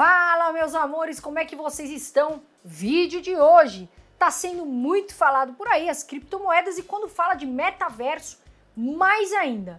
Fala, meus amores, como é que vocês estão? Vídeo de hoje tá sendo muito falado por aí as criptomoedas e quando fala de metaverso, mais ainda.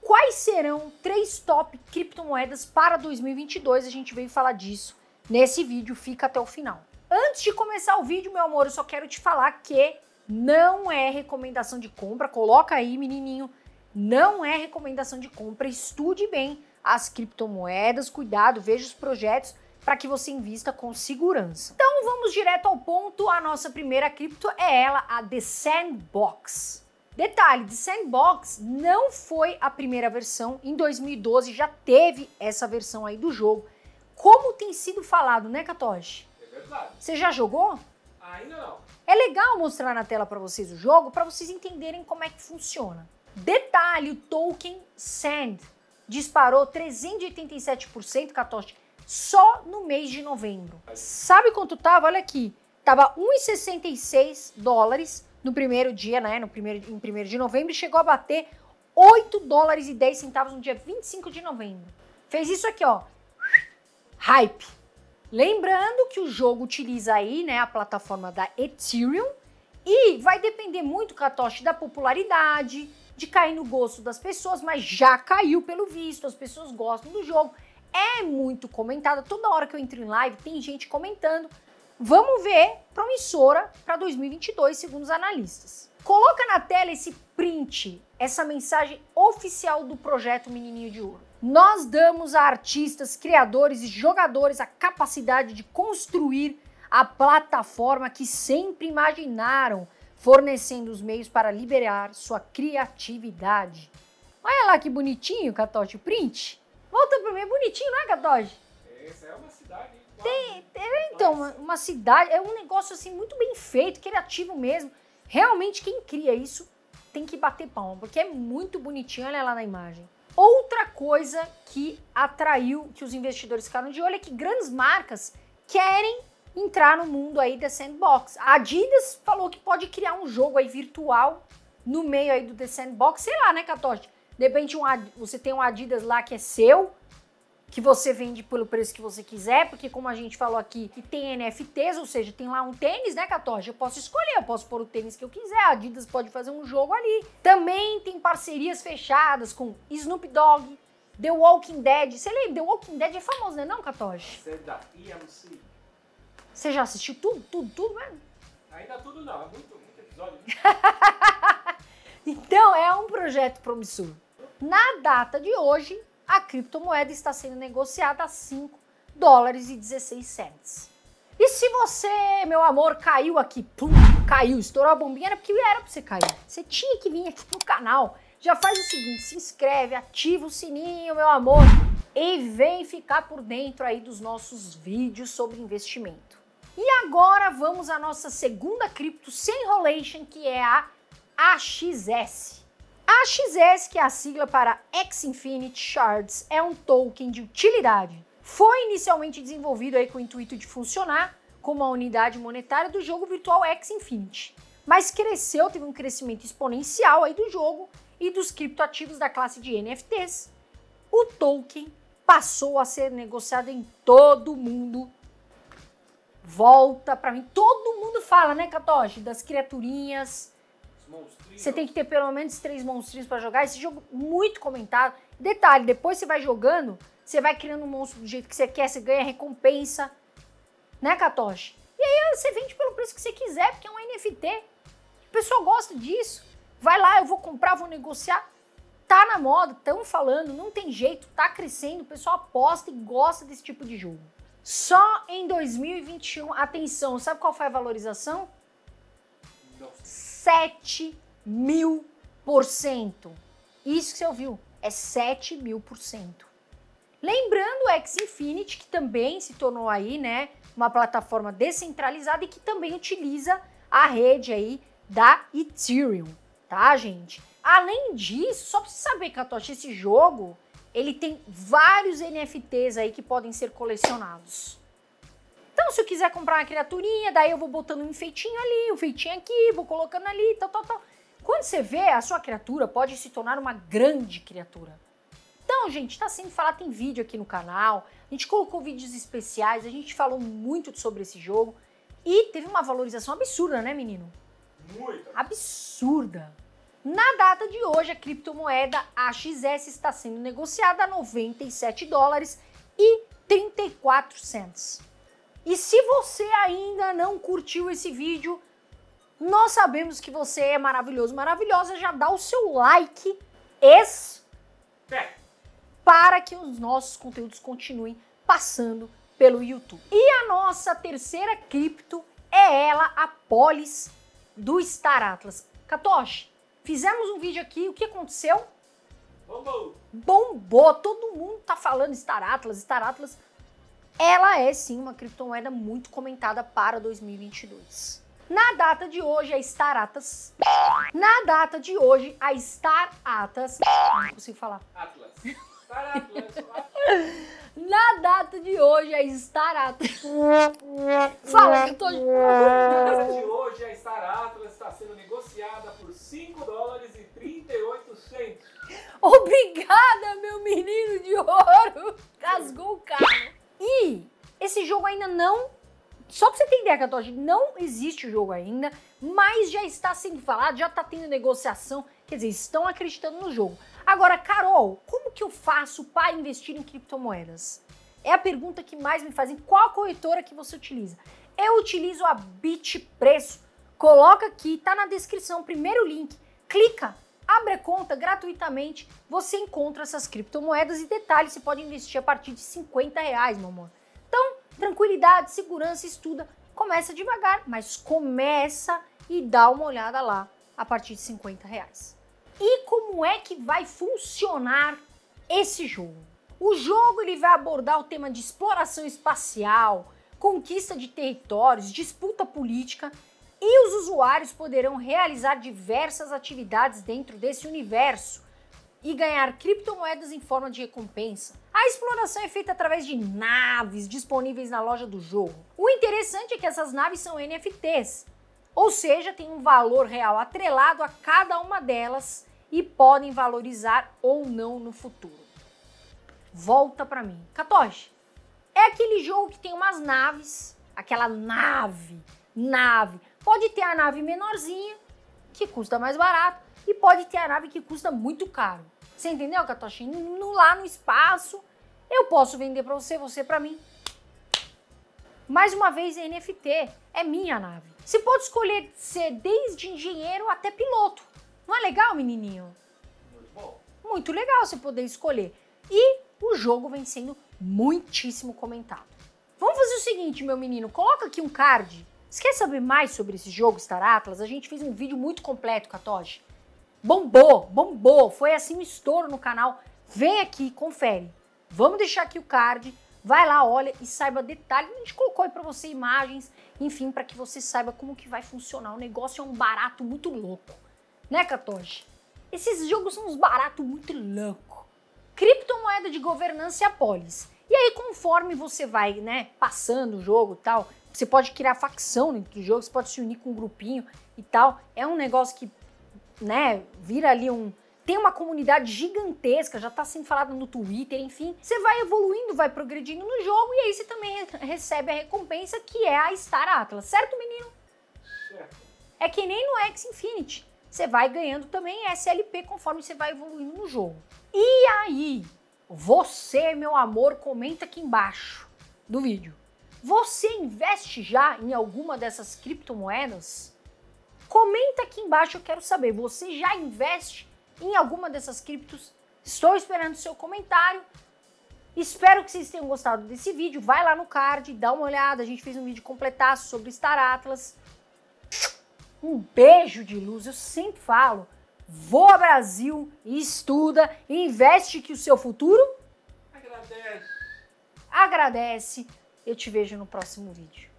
Quais serão três top criptomoedas para 2022? A gente veio falar disso nesse vídeo, fica até o final. Antes de começar o vídeo, meu amor, eu só quero te falar que não é recomendação de compra. Coloca aí, menininho, não é recomendação de compra. Estude bem as criptomoedas, cuidado, veja os projetos para que você invista com segurança. Então vamos direto ao ponto, a nossa primeira cripto é ela, a The Sandbox. Detalhe, The Sandbox não foi a primeira versão, em 2012 já teve essa versão aí do jogo. Como tem sido falado, né, Katoshi? É verdade. Você já jogou? Ainda não. É legal mostrar na tela para vocês o jogo, para vocês entenderem como é que funciona. Detalhe, o token SAND disparou 387%, Katoshi, só no mês de novembro. Sabe quanto tava? Olha aqui. Tava 1,66 dólares no primeiro dia, né? No primeiro, em primeiro de novembro, e chegou a bater 8 dólares e 10 centavos no dia 25 de novembro. Fez isso aqui, ó. Hype. Lembrando que o jogo utiliza aí, né, a plataforma da Ethereum e vai depender muito, Katoshi, da popularidade, de cair no gosto das pessoas, mas já caiu pelo visto, as pessoas gostam do jogo. É muito comentada, toda hora que eu entro em live tem gente comentando. Vamos ver promissora para 2022, segundo os analistas. Coloca na tela esse print, essa mensagem oficial do projeto Menininho de Ouro. Nós damos a artistas, criadores e jogadores a capacidade de construir a plataforma que sempre imaginaram fornecendo os meios para liberar sua criatividade. Olha lá que bonitinho, Catoche, o print. Volta para mim, é bonitinho, não é, Catoche? Essa é uma cidade, Tem, é, então, uma, uma cidade, é um negócio assim muito bem feito, criativo mesmo. Realmente quem cria isso tem que bater palma, porque é muito bonitinho, olha lá na imagem. Outra coisa que atraiu, que os investidores ficaram de olho, é que grandes marcas querem entrar no mundo aí da sandbox. A Adidas falou que pode criar um jogo aí virtual no meio aí do The Sandbox, sei lá, né, Catoche? De repente um, você tem um Adidas lá que é seu, que você vende pelo preço que você quiser, porque como a gente falou aqui, que tem NFTs, ou seja, tem lá um tênis, né, 14? Eu posso escolher, eu posso pôr o tênis que eu quiser, a Adidas pode fazer um jogo ali. Também tem parcerias fechadas com Snoop Dogg, The Walking Dead. Você lembra? The Walking Dead é famoso, né, não, 14? Você já assistiu tudo, tudo, tudo mesmo? Né? Ainda tudo não, é muito, muito episódio. Né? então é um projeto promissor. Na data de hoje, a criptomoeda está sendo negociada a 5 dólares e 16 cents. E se você, meu amor, caiu aqui, pum, caiu, estourou a bombinha, era porque era pra você cair. Você tinha que vir aqui pro canal. Já faz o seguinte, se inscreve, ativa o sininho, meu amor, e vem ficar por dentro aí dos nossos vídeos sobre investimento. E agora vamos à nossa segunda cripto sem relation que é a AXS. A AXS, que é a sigla para x Infinity Shards, é um token de utilidade. Foi inicialmente desenvolvido aí com o intuito de funcionar como a unidade monetária do jogo virtual x Infinity, mas cresceu, teve um crescimento exponencial aí do jogo e dos criptoativos da classe de NFTs. O token passou a ser negociado em todo o mundo volta para mim. Todo mundo fala, né, Katoshi, das criaturinhas. Você tem que ter pelo menos três monstrinhos para jogar. Esse jogo muito comentado. Detalhe, depois você vai jogando, você vai criando um monstro do jeito que você quer, você ganha recompensa. Né, Katoshi? E aí você vende pelo preço que você quiser, porque é um NFT. O pessoal gosta disso. Vai lá, eu vou comprar, vou negociar. Tá na moda, estão falando, não tem jeito, tá crescendo, o pessoal aposta e gosta desse tipo de jogo. Só em 2021, atenção, sabe qual foi a valorização? Não. 7 mil por cento. Isso que você ouviu, é 7 mil por cento. Lembrando o X-Infinity, que também se tornou aí, né, uma plataforma descentralizada e que também utiliza a rede aí da Ethereum, tá, gente? Além disso, só pra você saber, Katoshi, esse jogo ele tem vários NFTs aí que podem ser colecionados. Então, se eu quiser comprar uma criaturinha, daí eu vou botando um enfeitinho ali, um enfeitinho aqui, vou colocando ali, tal, tal, tal. Quando você vê, a sua criatura pode se tornar uma grande criatura. Então, gente, tá sendo falar, tem vídeo aqui no canal, a gente colocou vídeos especiais, a gente falou muito sobre esse jogo e teve uma valorização absurda, né, menino? Muito. Absurda. Na data de hoje, a criptomoeda AXS está sendo negociada a 97 dólares e 34 cents. E se você ainda não curtiu esse vídeo, nós sabemos que você é maravilhoso, maravilhosa, já dá o seu like es é. para que os nossos conteúdos continuem passando pelo YouTube. E a nossa terceira cripto é ela, a Polis do Star Atlas. Katoshi, Fizemos um vídeo aqui, o que aconteceu? Bombou! Bombou! Todo mundo tá falando Star Atlas, Star Atlas. Ela é sim uma criptomoeda muito comentada para 2022. Na data de hoje, a Star Atlas. Na data de hoje, a Star Atlas. Não consigo falar. Atlas. Star Atlas. Na data de hoje, a Star Atlas. Fala que eu tô. Na data de hoje, a Star Atlas está sendo negociada por 5 dólares e 38 centos. Obrigada, meu menino de ouro! Rasgou o carro. E esse jogo ainda não só pra você ter ideia, Catoche, não existe o jogo ainda, mas já está sendo falado, já tá tendo negociação, quer dizer, estão acreditando no jogo. Agora, Carol, como que eu faço para investir em criptomoedas? É a pergunta que mais me fazem. Qual corretora que você utiliza? Eu utilizo a Bitpreço. Coloca aqui, tá na descrição, primeiro link. Clica, abre a conta gratuitamente, você encontra essas criptomoedas e detalhes, você pode investir a partir de 50 reais, meu amor. Então, tranquilidade, segurança, estuda, começa devagar, mas começa e dá uma olhada lá a partir de 50 reais. E como é que vai funcionar esse jogo? O jogo ele vai abordar o tema de exploração espacial, conquista de territórios, disputa política e os usuários poderão realizar diversas atividades dentro desse universo e ganhar criptomoedas em forma de recompensa. A exploração é feita através de naves disponíveis na loja do jogo. O interessante é que essas naves são NFTs, ou seja, tem um valor real atrelado a cada uma delas e podem valorizar ou não no futuro. Volta para mim. Katoshi, é aquele jogo que tem umas naves, aquela nave, nave, Pode ter a nave menorzinha, que custa mais barato, e pode ter a nave que custa muito caro. Você entendeu, Katoshi? No, lá no espaço, eu posso vender para você, você para mim. Mais uma vez, NFT é minha nave. Você pode escolher ser desde engenheiro até piloto. Não é legal, menininho? Muito bom. Muito legal você poder escolher. E o jogo vem sendo muitíssimo comentado. Vamos fazer o seguinte, meu menino, coloca aqui um card Esquece quer saber mais sobre esse jogo Star Atlas, a gente fez um vídeo muito completo com a Toge. Bombou, bombou, foi assim um estouro no canal. Vem aqui, confere. Vamos deixar aqui o card, vai lá, olha e saiba detalhes. A gente colocou aí para você imagens, enfim, para que você saiba como que vai funcionar. O negócio é um barato muito louco, né, Katoshi? Esses jogos são uns baratos muito loucos. Criptomoeda de governança e a polis. E aí, conforme você vai, né, passando o jogo e tal, você pode criar facção dentro do jogo, você pode se unir com um grupinho e tal. É um negócio que, né, vira ali um. Tem uma comunidade gigantesca, já tá sendo falado no Twitter, enfim. Você vai evoluindo, vai progredindo no jogo e aí você também recebe a recompensa que é a Star Atlas, certo, menino? Certo. É que nem no X Infinity. Você vai ganhando também SLP conforme você vai evoluindo no jogo. E aí? Você, meu amor, comenta aqui embaixo do vídeo. Você investe já em alguma dessas criptomoedas? Comenta aqui embaixo, eu quero saber. Você já investe em alguma dessas criptos? Estou esperando o seu comentário. Espero que vocês tenham gostado desse vídeo. Vai lá no card, dá uma olhada. A gente fez um vídeo completaço sobre Star Atlas. Um beijo de luz, eu sempre falo. Voa Brasil, estuda, investe que o seu futuro agradece. Agradece. Eu te vejo no próximo vídeo.